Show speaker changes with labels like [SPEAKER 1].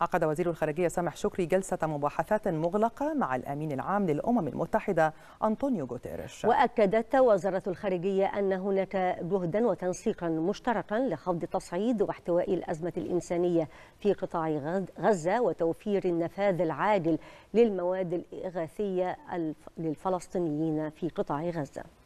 [SPEAKER 1] عقد وزير الخارجية سامح شكري جلسة مباحثات مغلقة مع الأمين العام للأمم المتحدة أنطونيو غوتيريش
[SPEAKER 2] وأكدت وزارة الخارجية أن هناك جهدا وتنسيقا مشتركا لخفض تصعيد واحتواء الأزمة الإنسانية في قطاع غزة وتوفير النفاذ العاجل للمواد الإغاثية للفلسطينيين في قطاع غزة